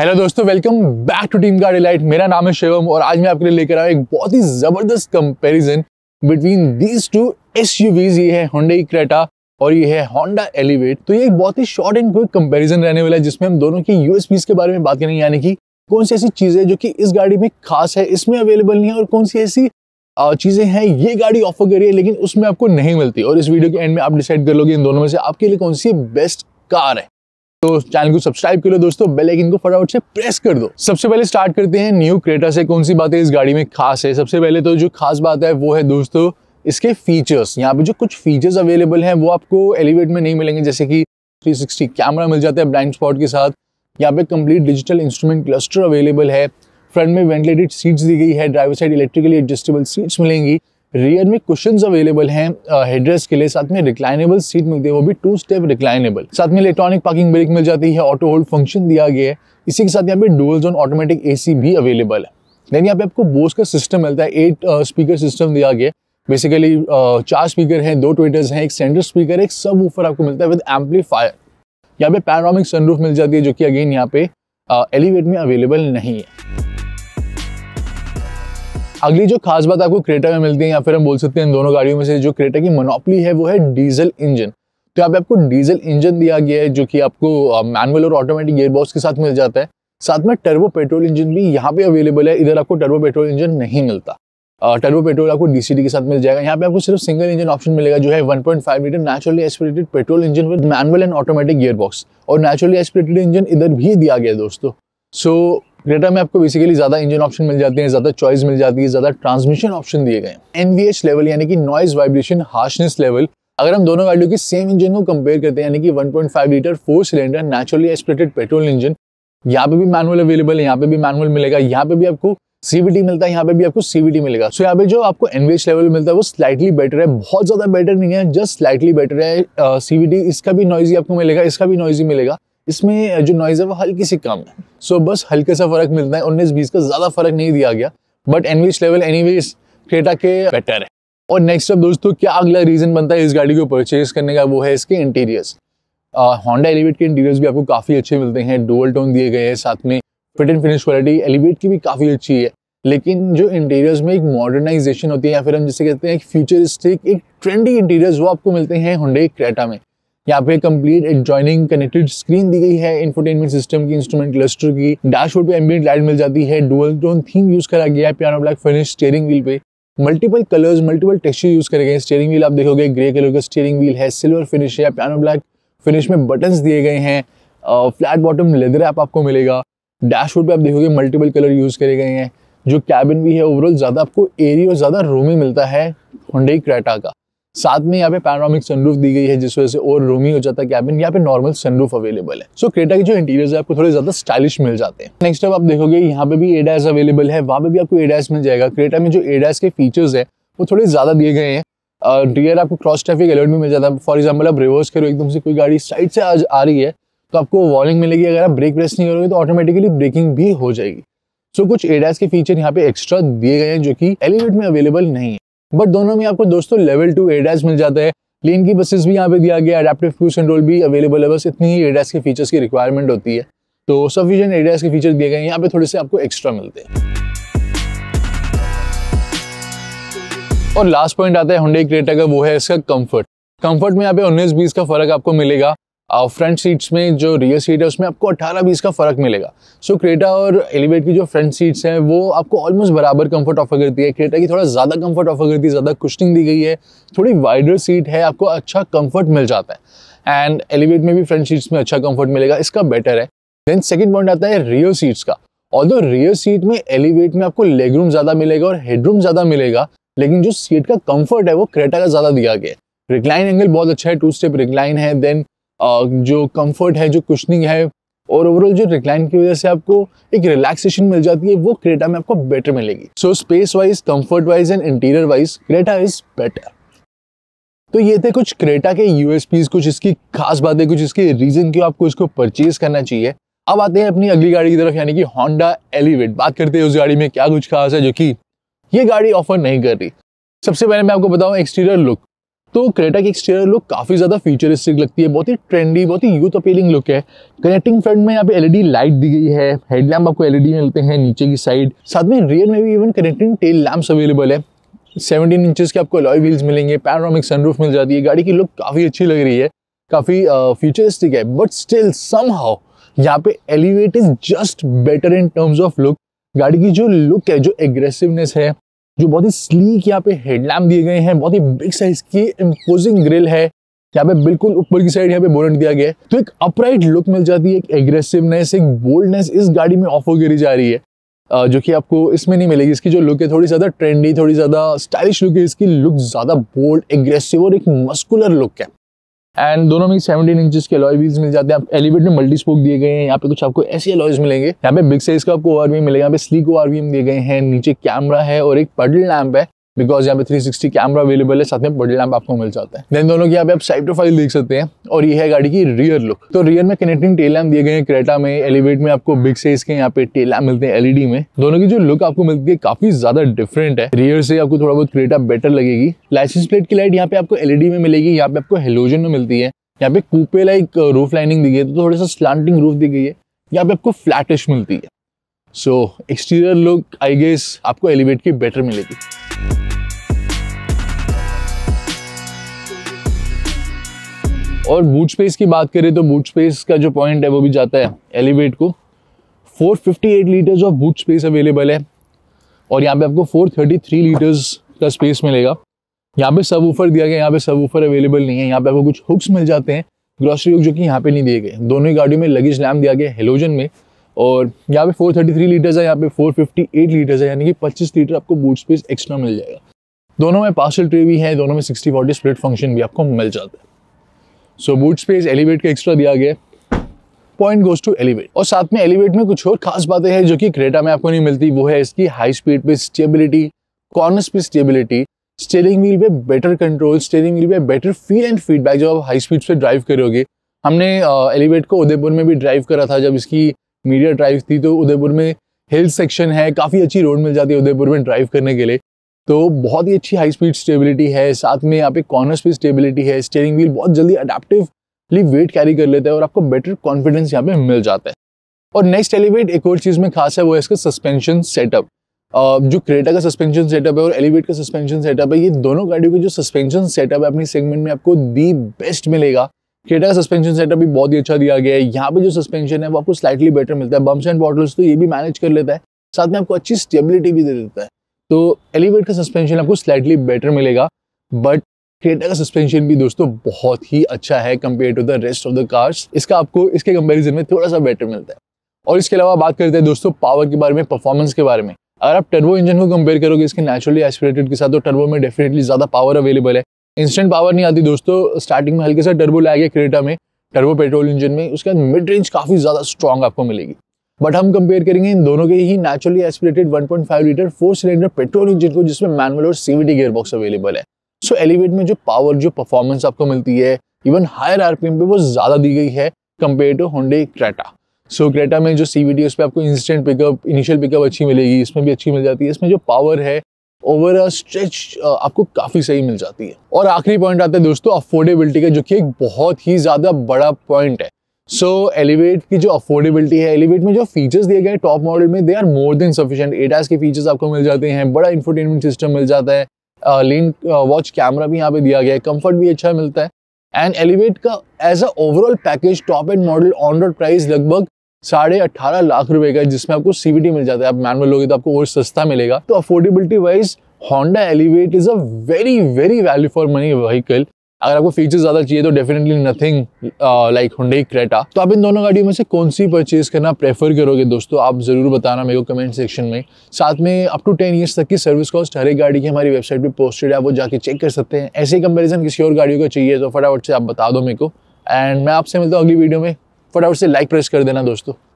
hello दोस्तों welcome back to team का delight मेरा नाम है शिवम और आज मैं आपके लिए लेकर आया एक बहुत ही जबरदस्त कंपैरिजन बिटवीन दीज टू एस ये है होंडा क्रेटा और ये है होंडा एलिवेट तो ये एक बहुत ही शॉर्ट एंड क्विक कंपैरिजन रहने वाला है जिसमें हम दोनों की यूएसपीज के बारे में बात करेंगे यानी कि कौन सी ऐसी चीज़ें जो कि इस गाड़ी में खास है इसमें अवेलेबल नहीं है और कौन सी ऐसी चीज़ें हैं ये गाड़ी ऑफर करी है लेकिन उसमें आपको नहीं मिलती और इस वीडियो के एंड में आप डिसाइड कर लोगे इन दोनों में से आपके लिए कौन सी बेस्ट कार है तो चैनल को सब्सक्राइब कर लो दोस्तों बेल आइकन को फटाफट से प्रेस कर दो सबसे पहले स्टार्ट करते हैं न्यू क्रेटा से कौन सी बातें इस गाड़ी में खास है सबसे पहले तो जो खास बात है वो है दोस्तों इसके फीचर्स यहाँ पे जो कुछ फीचर्स अवेलेबल हैं वो आपको एलिवेट में नहीं मिलेंगे जैसे कि 360 कैमरा मिल जाता है ब्लाइंड स्पॉट के साथ यहाँ पे complete digital instrument cluster available है फ्रंट में वेंटिलेटेड सीट्स दी गई है driver side electrically adjustable seats मिलेंगी रियर में क्वेश्चन अवेलेबल हैं हेडरेस्ट uh, के लिए साथ में रिक्लाइनेबल सीट मिलती है वो भी टू स्टेप रिक्लाइनेबल साथ में इलेक्ट्रॉनिक पार्किंग ब्रेक मिल जाती है ऑटो होल्ड फंक्शन दिया गया है इसी के साथ यहाँ पे डोल जोन ऑटोमेटिक ए भी अवेलेबल है देन यहाँ पे आपको बोस का सिस्टम मिलता है एट स्पीकर सिस्टम दिया गया बेसिकली uh, चार स्पीकर हैं दो ट्विटर्स हैं एक सेंटर स्पीकर एक सब ऊपर आपको मिलता है विद एम्पलीफायर यहाँ पे पैरामिक सनरूफ मिल जाती है जो कि अगेन यहाँ पे एलिवेट uh, में अवेलेबल नहीं है अगली जो खास बात आपको क्रेटा में मिलती है या फिर हम बोल सकते हैं इन दोनों गाड़ियों में से जो क्रेटा की मनोपली है वो है डीजल इंजन तो यहाँ पे आपको डीजल इंजन दिया गया है जो कि आपको मैनुअल और ऑटोमेटिक गेयरबॉक्स के साथ मिल जाता है साथ में टर्बो पेट्रोल इंजन भी यहाँ पे अवेलेबल है इधर आपको टर्बो पेट्रोल इंजन नहीं मिलता टर्बो पेट्रोल आपको डीसीडी के साथ मिल जाएगा यहाँ पे आपको सिर्फ सिंगल इंजन ऑप्शन मिलेगा जो है 1.5 litre naturally aspirated petrol engine with manual and automatic gear box और नेचुरली एस्पिरेटेड इंजन इधर भी दिया गया है दोस्तों सो so, क्रेटा में आपको बेसिकली ज़्यादा इंजन ऑप्शन मिल जाते हैं ज़्यादा चॉइस मिल जाती है ज़्यादा ट्रांसमिशन ऑप्शन दिए गए एनवीएच लेवल यानी कि नॉइज वाइब्रेशन हार्शनेस लेवल अगर हम दोनों गाड़ियों के सेम इंजन को कंपेयर करते हैं यानी कि 1.5 litre four cylinder naturally aspirated petrol engine यहाँ पे भी मैनुअल अवेलेबल है यहाँ पे भी मैनुअल मिलेगा यहाँ पे भी आपको सीवीटी मिलता है यहाँ पे भी आपको सीवीटी मिलेगा सो so, यहाँ पे जो आपको एनवेज लेवल मिलता है वो स्लाइटली बेटर है बहुत ज्यादा बेटर नहीं है जस्ट स्लाइटली बेटर है सीवीटी uh, इसका भी नॉइजी आपको मिलेगा इसका भी नॉइजी मिलेगा इसमें जो नॉइज़ है वो हल्की सी कम है सो so, बस हल्का सा फ़र्क मिलता है उन्नीस बीस का ज़्यादा फ़र्क नहीं दिया गया but NVH level any Creta के बेटर है और नेक्स्ट अब दोस्तों क्या अगला रीज़न बनता है इस गाड़ी को परचेज करने का वो है इसके इंटीरियर्स होंडा एलिवेट के इंटीरियर्स भी आपको काफ़ी अच्छे मिलते हैं डोल टोन दिए गए हैं साथ में fit and finish quality Elevate की भी काफ़ी अच्छी है लेकिन जो इंटीरियर्स में एक मॉडर्नाइजेशन होती है या फिर हम जिसे कहते हैं एक फ्यूचरिस्टिक एक ट्रेंडी इंटीरियर्स वो आपको मिलते हैं हुडे क्रेटा में यहाँ पे कंप्लीट एक ज्वाइनिंग कनेक्टेड स्क्रीन दी गई है इंफोटेनमेंट सिस्टम की इंस्ट्रूमेंट क्लस्टर की डैशबोर्ड पे एम्बियंट लाइट मिल जाती है डुअल टोन थीम यूज करा गया है piano black finish steering wheel पे multiple colours multiple texture use करे गए स्टेयरिंग व्हील आप देखोगे ग्रे कलर का स्टेयरिंग व्हील है सिल्वर फिनिश है पियानो ब्लैक फिनिश में बटन दिए गए हैं फ्लैट बॉटम लेदर ऐप आपको मिलेगा डैशबोर्ड पे आप देखोगे मल्टीपल कलर यूज करे गए हैं जो कैबिन भी है ओवरऑल ज़्यादा आपको एरिया और ज़्यादा रूमिंग मिलता है होंडई क्रेटा का साथ में यहाँ पे पैनोरामिक सनरूफ दी गई है जिस वजह से और रूमी हो जाता है कैबिन यहाँ पे नॉर्मल सनरूफ अवेलेबल है सो so, क्रेटा के जो इंटीरियर्स है आपको थोड़े ज्यादा स्टाइलिश मिल जाते हैं नेक्स्ट अब आप देखोगे यहाँ पे भी एडास अवेलेबल है वहाँ पे भी आपको एडास मिल जाएगा क्रेटा में जो एडास के फीचर्स है वो थोड़े ज्यादा दिए गए हैं रियर आपको क्रॉस ट्रैफिक अलर्ट भी मिल जाता है फॉर एग्जाम्पल आप रिवर्स करो एकदम से कोई गाड़ी साइड से आज आ रही है तो आपको वार्निंग मिलेगी अगर आप ब्रेक प्रेस नहीं करोगे तो ऑटोमेटिकली ब्रेकिंग भी हो जाएगी सो so, कुछ एडास के फीचर यहाँ पे एक्स्ट्रा दिए गए हैं जो कि एलिवेट में अवेलेबल नहीं है बट दोनों में आपको दोस्तों लेवल टू एडेस मिल जाता है लेन की बसेस भी यहाँ पे दिया गया अडेप्टिव क्रूज कंट्रोल भी अवेलेबल है बस इतनी ही एडेस के फीचर्स की रिक्वायरमेंट होती है तो सफिशियंट एडेस के फीचर दिए गए यहाँ पे थोड़े से आपको एक्स्ट्रा मिलते हैं और लास्ट पॉइंट आता है हुडे क्रेटा का वो है इसका कंफर्ट कंफर्ट में यहाँ पे 19-20 का फर्क आपको मिलेगा फ्रंट सीट्स में जो रियर सीट है उसमें आपको 18 बीस का फ़र्क मिलेगा सो so, क्रेटा और एलिवेट की जो फ्रंट सीट्स हैं वो आपको ऑलमोस्ट बराबर कंफर्ट ऑफर करती है क्रेटा की थोड़ा ज़्यादा कंफर्ट ऑफर करती है ज़्यादा कुशनिंग दी गई है थोड़ी वाइडर सीट है आपको अच्छा कम्फर्ट मिल जाता है एंड एलिवेट में भी फ्रंट सीट्स में अच्छा कम्फर्ट मिलेगा इसका बेटर है देन सेकेंड पॉइंट आता है रियर सीट्स का और दो रियर सीट में एलिवेट में आपको लेग रूम ज़्यादा मिलेगा और हेड रूम ज़्यादा मिलेगा लेकिन जो सीट का कंफर्ट है वो क्रेटा का ज़्यादा दिया गया है रिक्लाइन एंगल बहुत अच्छा है टू स्टेप रिक्लाइन है देन जो कंफर्ट है जो कुशनिंग है और ओवरऑल जो रिक्लाइन की वजह से आपको एक रिलैक्सेशन मिल जाती है वो क्रेटा में आपको बेटर मिलेगी so space wise comfort wise and interior wise Creta is better तो ये थे कुछ क्रेटा के यूएसपीज कुछ इसकी खास बातें कुछ इसके रीजन क्यों आपको इसको परचेज करना चाहिए अब आते हैं अपनी अगली गाड़ी की तरफ यानी कि होंडा एलिवेट बात करते हैं उस गाड़ी में क्या कुछ खास है जो कि ये गाड़ी ऑफर नहीं कर रही सबसे पहले मैं आपको बताऊं एक्सटीरियर लुक तो क्रेटा की एक्सटीरियर लुक काफ़ी ज़्यादा फ्यूचरिस्टिक लगती है बहुत ही ट्रेंडी बहुत ही यूथ अपीलिंग लुक है कनेक्टिंग फ्रंट में यहाँ पे एलईडी लाइट दी गई है हेडलैम्प आपको एलईडी मिलते हैं नीचे की साइड साथ में रियर में भी even connecting tail lamps available है सेवनटीन इंचेस के आपको लॉय व्हील्स मिलेंगे पैरामिक सनरूफ मिल जाती है गाड़ी की लुक काफ़ी अच्छी लग रही है काफ़ी फ्यूचरिस्टिक है बट स्टिल सम हाउ यहाँ पे Elevate is just better in terms of look गाड़ी की जो लुक है जो एग्रेसिवनेस है जो बहुत ही स्लीक यहाँ पे हेडलैम्प दिए गए हैं बहुत ही बिग साइज की इम्पोजिंग ग्रिल है यहाँ पे बिल्कुल ऊपर की साइड यहाँ पे बोलेंट दिया गया है तो एक अपराइट लुक मिल जाती है एक एग्रेसिवनेस एक बोल्डनेस इस गाड़ी में ऑफर करी जा रही है जो कि आपको इसमें नहीं मिलेगी इसकी जो लुक है थोड़ी ज़्यादा ट्रेंडी थोड़ी ज़्यादा स्टाइलिश लुक है इसकी लुक ज़्यादा बोल्ड एग्रेसिव और एक मस्कुलर लुक है एंड दोनों में 17 इंचेस के अलॉय व्हील्स मिल जाते हैं आप एलिवेट में मल्टी स्पोक दिए गए हैं यहाँ पे कुछ आपको ऐसे अलॉयज मिलेंगे यहाँ पे बिग साइज का आपको ओआरवीएम मिलेगा यहाँ पे स्लीक ओआरवीएम दिए गए हैं नीचे कैमरा है और एक पडल लैम्प है बिकॉज यहाँ पे 360 कैमरा अवेलेबल है साथ में बॉडी लैम्प आपको मिल जाता है देन दोनों की यहाँ पे आप साइड प्रोफाइल देख सकते हैं और ये है गाड़ी की रियर लुक तो रियर में कनेक्टिंग टेल लैम्प दिए गए हैं क्रेटा में एलिवेट में आपको बिग साइज के यहाँ पे टेल लैम्प मिलते हैं एलईडी में दोनों की जो लुक आपको मिलती है काफी ज्यादा डिफरेंट है रियर से आपको थोड़ा बहुत क्रेटा बेटर लगेगी लाइसेंस प्लेट की लाइट यहाँ पे आपको एलईडी में मिलेगी यहाँ पे आपको हेलोजन में मिलती है यहाँ पे कूपे लाइक रूफ लाइनिंग दी गई है तो थोड़ा सा स्लांटिंग रूफ दी गई है यहाँ पे आपको फ्लैटिश मिलती है so exterior look I guess आपको एलिवेट की बेटर मिलेगी और बूट स्पेस की बात करें तो बूट स्पेस का जो पॉइंट है वो भी जाता है एलिवेट को 458 litres of boot space available है और यहाँ पे आपको 433 लीटर्स का स्पेस मिलेगा यहाँ पे सब ऊफर दिया गया यहाँ पे सब ऊफर अवेलेबल नहीं है यहाँ पे आपको कुछ हुक्स मिल जाते हैं ग्रॉसरी हुक जो कि यहाँ पे नहीं दिए गए दोनों ही गाड़ियों में लगेज लैम्प दिया गया हेलोजन में और यहाँ पे 433 लीटर्स है यहाँ पे 458 लीटर्स है यानी कि 25 लीटर आपको बूट स्पेस एक्स्ट्रा मिल जाएगा दोनों में पार्सल ट्रे भी है दोनों में सिक्सटी फोर्टी स्प्लिट फंक्शन भी आपको मिल जाता है सो बूट स्पेस एलिवेट का एक्स्ट्रा दिया गया पॉइंट गोज टू एलिवेट और साथ में एलिवेट में कुछ और खास बातें हैं जो कि क्रेटा में आपको नहीं मिलती वो है इसकी हाई स्पीड पे स्टेबिलिटी कॉर्नर्स पे स्टेबिलिटी स्टेयरिंग व्हील पे बेटर कंट्रोल स्टेयरिंग व्हील पे बेटर फील एंड फीडबैक जब आप हाई स्पीड पे ड्राइव करोगे हमने एलिवेट uh, को उदयपुर में भी ड्राइव करा था जब इसकी मीडिया ड्राइव थी तो उदयपुर में हिल सेक्शन है काफ़ी अच्छी रोड मिल जाती है उदयपुर में ड्राइव करने के लिए तो बहुत ही अच्छी हाई स्पीड स्टेबिलिटी है साथ में यहाँ पे कॉर्नर्स स्पीड स्टेबिलिटी है स्टेयरिंग व्हील बहुत जल्दी अडेप्टिवली वेट कैरी कर लेता है और आपको बेटर कॉन्फिडेंस यहाँ पे मिल जाता है और नेक्स्ट एलिवेट एक और चीज़ में खास है वो है इसका सस्पेंशन सेटअप जो क्रेटा का सस्पेंशन सेटअप है और एलिवेट का सस्पेंशन सेटअप है ये दोनों गाड़ियों के जो सस्पेंशन सेटअप है अपनी सेगमेंट में आपको दी बेस्ट मिलेगा क्रेटा का सस्पेंशन सेटअप भी बहुत ही अच्छा दिया गया है यहाँ पे जो सस्पेंशन है वो आपको स्लाइटली बेटर मिलता है बम्स एंड बॉटल्स तो ये भी मैनेज कर लेता है साथ में आपको अच्छी स्टेबिलिटी भी दे देता है तो एलिवेट का सस्पेंशन आपको स्लाइटली बेटर मिलेगा बट क्रेटा का सस्पेंशन भी दोस्तों बहुत ही अच्छा है compare to the rest of the cars इसका आपको इसके कंपेरिजन में थोड़ा सा बेटर मिलता है और इसके अलावा बात करते हैं दोस्तों पावर के बारे में परफॉर्मेंस के बारे में अगर आप टर्बो इंजन को कंपेयर करोगे इसके नेचुरली एस्पिरेटेड के साथ तो टर्बो में डेफिनेटली ज़्यादा पावर अवेलेबल है इंस्टेंट पावर नहीं आती दोस्तों स्टार्टिंग में हल्के सा टर्बो लाया गया क्रेटा में टर्बो पेट्रोल इंजन में उसके बाद मिड रेंज काफ़ी ज़्यादा स्ट्रॉन्ग आपको मिलेगी बट हम कंपेयर करेंगे इन दोनों के ही naturally aspirated 1.5 litre four cylinder petrol engine को जिसमें मैनुअल और सीवीटी गियरबॉक्स अवेलेबल है सो so, एलिवेट में जो पावर जो परफॉर्मेंस आपको मिलती है इवन हायर आरपीएम पे वो ज़्यादा दी गई है compare to Hyundai Creta so Creta में जो सीवीटी उस पर आपको इंस्टेंट पिकअप इनिशियल पिकअप अच्छी मिलेगी इसमें भी अच्छी मिल जाती है इसमें जो पावर है ओवर स्ट्रेच आपको काफ़ी सही मिल जाती है और आखिरी पॉइंट आता है दोस्तों अफोर्डेबिलिटी का जो कि एक बहुत ही ज़्यादा बड़ा पॉइंट है सो so, एलिवेट की जो अफोर्डेबिलिटी है एलिवेट में जो फीचर्स दिए गए टॉप मॉडल में they are more than sufficient ADAS के फीचर्स आपको मिल जाते हैं बड़ा इंफोटेनमेंट सिस्टम मिल जाता है लेन वॉच कैमरा भी यहाँ पे दिया गया है कंफर्ट भी अच्छा मिलता है एंड एलिवेट का as a overall package top end model on road price लगभग साढ़े अट्ठारह लाख रुपए का जिसमें आपको सीबीटी मिल जाता है आप मैनुअल लोगे तो आपको और सस्ता मिलेगा तो affordability wise Honda Elevate is a very very value for money vehicle अगर आपको फीचर्स ज़्यादा चाहिए तो definitely nothing like Hyundai Creta तो आप इन दोनों गाड़ियों में से कौन सी परचेज करना प्रेफर करोगे दोस्तों आप ज़रूर बताना मेरे को कमेंट सेक्शन में साथ में अप टू टेन ईयर्स तक की सर्विस कॉस्ट हर एक गाड़ी की हमारी वेबसाइट पर पोस्टेड है वो जाके चेक कर सकते हैं ऐसे कंपेरिजन किसी और गाड़ियों को चाहिए तो फटाफट से आप बता दो मेरे को एंड मैं आपसे मिलता हूँ अगली वीडियो में फटाफट से लाइक प्रेस कर देना दोस्तों